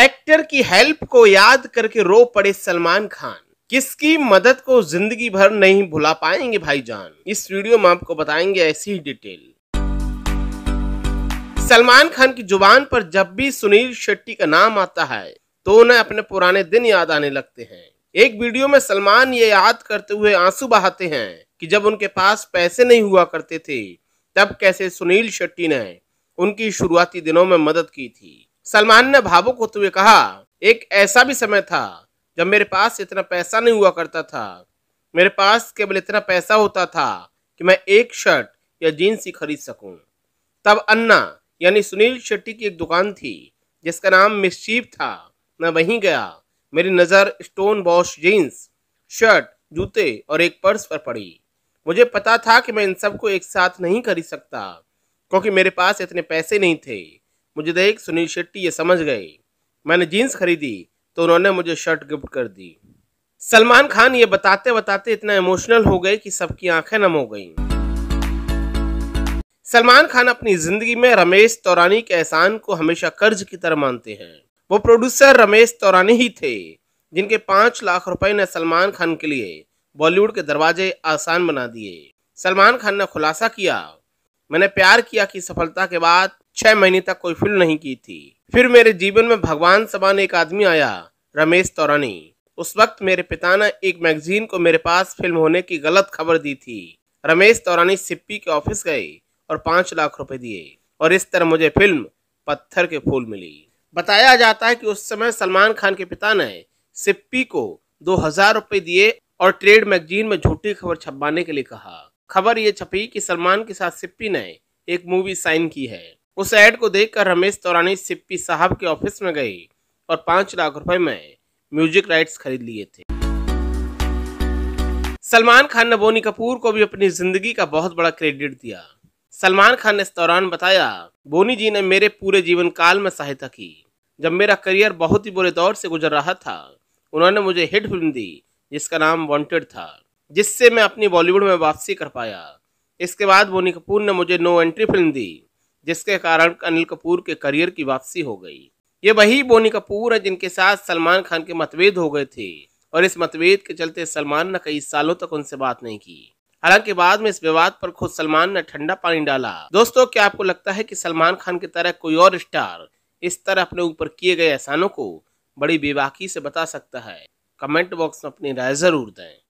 Actor की help को याद करके रो पड़े सलमान खान किसकी मदद को जिंदगी भर नहीं भुला पाएंगे भाईजान इस वीडियो में आपको बताएंगे ऐसी ही डिटेल सलमान खान की जुबान पर जब भी सुनील शेट्टी का नाम आता है तो उन्हें अपने पुराने दिन याद आने लगते हैं एक वीडियो में सलमान ये याद करते हुए आंसू बहाते हैं कि जब उनके पास पैसे नहीं हुआ करते थे तब कैसे सुनील शेट्टी ने उनकी शुरुआती दिनों में मदद की थी सलमान ने भावुक होते हुए कहा एक ऐसा भी समय था जब मेरे पास इतना पैसा नहीं हुआ करता था मेरे पास केवल इतना पैसा होता था कि मैं एक शर्ट या जीन्स ही खरीद सकूं। तब अन्ना यानी सुनील शेट्टी की एक दुकान थी जिसका नाम मिशीप था मैं वहीं गया मेरी नज़र स्टोन वॉश जीन्स शर्ट जूते और एक पर्स पर पड़ी मुझे पता था कि मैं इन सबको एक साथ नहीं खरीद सकता क्योंकि मेरे पास इतने पैसे नहीं थे मुझे देख सुनील शेट्टी ये समझ गए मैंने जीन्स खरीदी तो उन्होंने मुझे शर्ट गिफ्ट कर दी सलमान खान ये बताते बताते इतना इमोशनल हो गए कि सबकी आंखें नम हो गईं। सलमान खान अपनी जिंदगी में रमेश तौरानी के एहसान को हमेशा कर्ज की तरह मानते हैं वो प्रोड्यूसर रमेश तौरानी ही थे जिनके पांच लाख रुपए ने सलमान खान के लिए बॉलीवुड के दरवाजे आसान बना दिए सलमान खान ने खुलासा किया मैंने प्यार किया कि सफलता के बाद छह महीने तक कोई फिल्म नहीं की थी फिर मेरे जीवन में भगवान समान एक आदमी आया रमेश तौरानी उस वक्त मेरे पिता ने एक मैगजीन को मेरे पास फिल्म होने की गलत खबर दी थी रमेश तौरानी सिप्पी के ऑफिस गए और पांच लाख रुपए दिए और इस तरह मुझे फिल्म पत्थर के फूल मिली बताया जाता है कि उस समय सलमान खान के पिता ने सिप्पी को दो हजार रुपए दिए और ट्रेड मैगजीन में झूठी खबर छपवाने के लिए कहा खबर ये छपी कि सलमान के साथ सिप्पी ने एक मूवी साइन की है उस एड को देखकर रमेश तौरानी सिप्पी साहब के ऑफिस में गए और पांच लाख रुपए में म्यूजिक राइट्स खरीद लिए थे सलमान खान ने बोनी कपूर को भी अपनी जिंदगी का बहुत बड़ा क्रेडिट दिया सलमान खान ने इस दौरान बताया बोनी जी ने मेरे पूरे जीवन काल में सहायता की जब मेरा करियर बहुत ही बुरे दौर से गुजर रहा था उन्होंने मुझे हिट फिल्म दी जिसका नाम वॉन्टेड था जिससे मैं अपनी बॉलीवुड में वापसी कर पाया इसके बाद बोनी कपूर ने मुझे नो एंट्री फिल्म दी जिसके कारण अनिल कपूर के करियर की वापसी हो गई ये वही बोनी कपूर है जिनके साथ सलमान खान के मतभेद हो गए थे और इस मतभेद के चलते सलमान ने कई सालों तक उनसे बात नहीं की हालांकि बाद में इस विवाद पर खुद सलमान ने ठंडा पानी डाला दोस्तों क्या आपको लगता है कि सलमान खान की तरह कोई और स्टार इस तरह अपने ऊपर किए गए एहसानों को बड़ी बेबाकी से बता सकता है कमेंट बॉक्स में अपनी राय जरूर दें